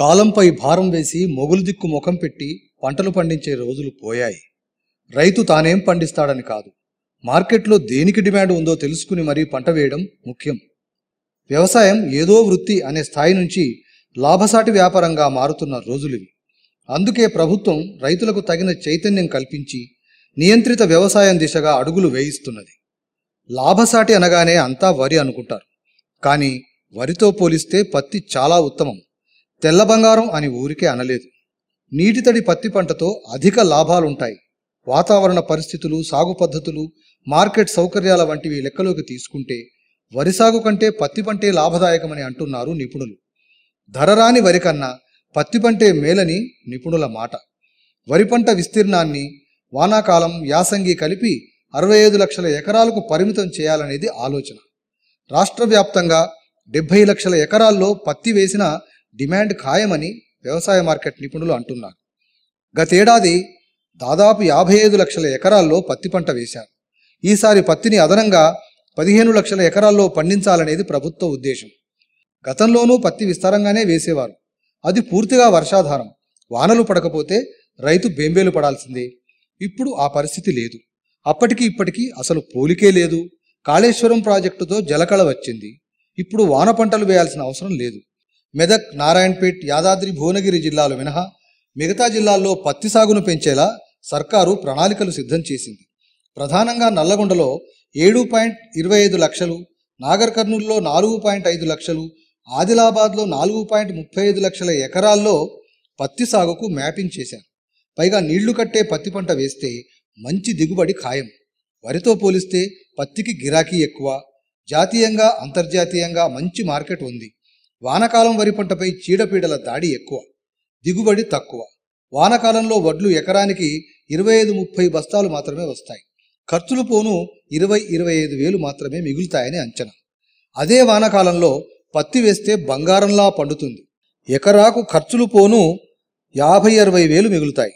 కాలంపై భారం వేసి మొగులు దిక్కు ముఖం పెట్టి పంటలు పండించే రోజులు పోయాయి రైతు తానేం పండిస్తాడని కాదు మార్కెట్లో దేనికి డిమాండ్ ఉందో తెలుసుకుని మరీ పంట వేయడం ముఖ్యం వ్యవసాయం ఏదో వృత్తి అనే స్థాయి నుంచి లాభసాటి వ్యాపారంగా మారుతున్న రోజులివి అందుకే ప్రభుత్వం రైతులకు తగిన చైతన్యం కల్పించి నియంత్రిత వ్యవసాయం దిశగా అడుగులు వేయిస్తున్నది లాభసాటి అనగానే అంతా వరి అనుకుంటారు కానీ వరితో పోలిస్తే పత్తి చాలా ఉత్తమం తెల్ల బంగారం అని ఊరికే అనలేదు నీటితడి పత్తి పంటతో అధిక లాభాలుంటాయి వాతావరణ పరిస్థితులు సాగు పద్ధతులు మార్కెట్ సౌకర్యాల వంటివి లెక్కలోకి తీసుకుంటే వరి సాగు కంటే పత్తి పంటే లాభదాయకమని అంటున్నారు నిపుణులు రాని వరి కన్నా పత్తి పంటే మేలని నిపుణుల మాట వరి పంట విస్తీర్ణాన్ని వానాకాలం యాసంగి కలిపి అరవై ఐదు లక్షల ఎకరాలకు పరిమితం చేయాలనేది ఆలోచన రాష్ట్ర వ్యాప్తంగా డెబ్బై లక్షల ఎకరాల్లో పత్తి వేసిన డిమాండ్ ఖాయమని వ్యవసాయ మార్కెట్ నిపుణులు అంటున్నారు గతేడాది దాదాపు యాభై ఐదు లక్షల ఎకరాల్లో పత్తి పంట వేశారు ఈసారి పత్తిని అదనంగా పదిహేను లక్షల ఎకరాల్లో పండించాలనేది ప్రభుత్వ ఉద్దేశం గతంలోనూ పత్తి విస్తారంగానే వేసేవారు అది పూర్తిగా వర్షాధారం వానలు పడకపోతే రైతు బెంబేలు పడాల్సిందే ఇప్పుడు ఆ పరిస్థితి లేదు అప్పటికి ఇప్పటికీ అసలు పోలికే లేదు కాళేశ్వరం ప్రాజెక్టుతో జలకళ వచ్చింది ఇప్పుడు వాన పంటలు వేయాల్సిన అవసరం లేదు మెదక్ నారాయణపేట్ యాదాద్రి భువనగిరి జిల్లాలు మినహా మిగతా జిల్లాల్లో పత్తి సాగును పెంచేలా సర్కారు ప్రణాళికలు సిద్ధం చేసింది ప్రధానంగా నల్లగొండలో ఏడు పాయింట్ ఇరవై ఐదు లక్షలు నాగర్ కర్నూలులో నాలుగు పాయింట్ ఐదు లక్షలు ఆదిలాబాద్లో నాలుగు పాయింట్ ముప్పై ఐదు లక్షల ఎకరాల్లో పత్తి సాగుకు మ్యాపింగ్ చేశారు పైగా నీళ్లు కట్టే పత్తి పంట వేస్తే మంచి దిగుబడి ఖాయం వరితో పోలిస్తే పత్తికి గిరాకీ ఎక్కువ జాతీయంగా అంతర్జాతీయంగా మంచి మార్కెట్ ఉంది వానకాలం వరి పంటపై చీడపీడల దాడి ఎక్కువ దిగుబడి తక్కువ వానకాలంలో వడ్లు ఎకరానికి ఇరవై ఐదు ముప్పై బస్తాలు మాత్రమే వస్తాయి ఖర్చులు పోను ఇరవై ఇరవై ఐదు వేలు మాత్రమే మిగులుతాయని అంచనా అదే వానకాలంలో పత్తి వేస్తే బంగారంలా పండుతుంది ఎకరాకు ఖర్చులు పోను యాభై అరవై వేలు మిగులుతాయి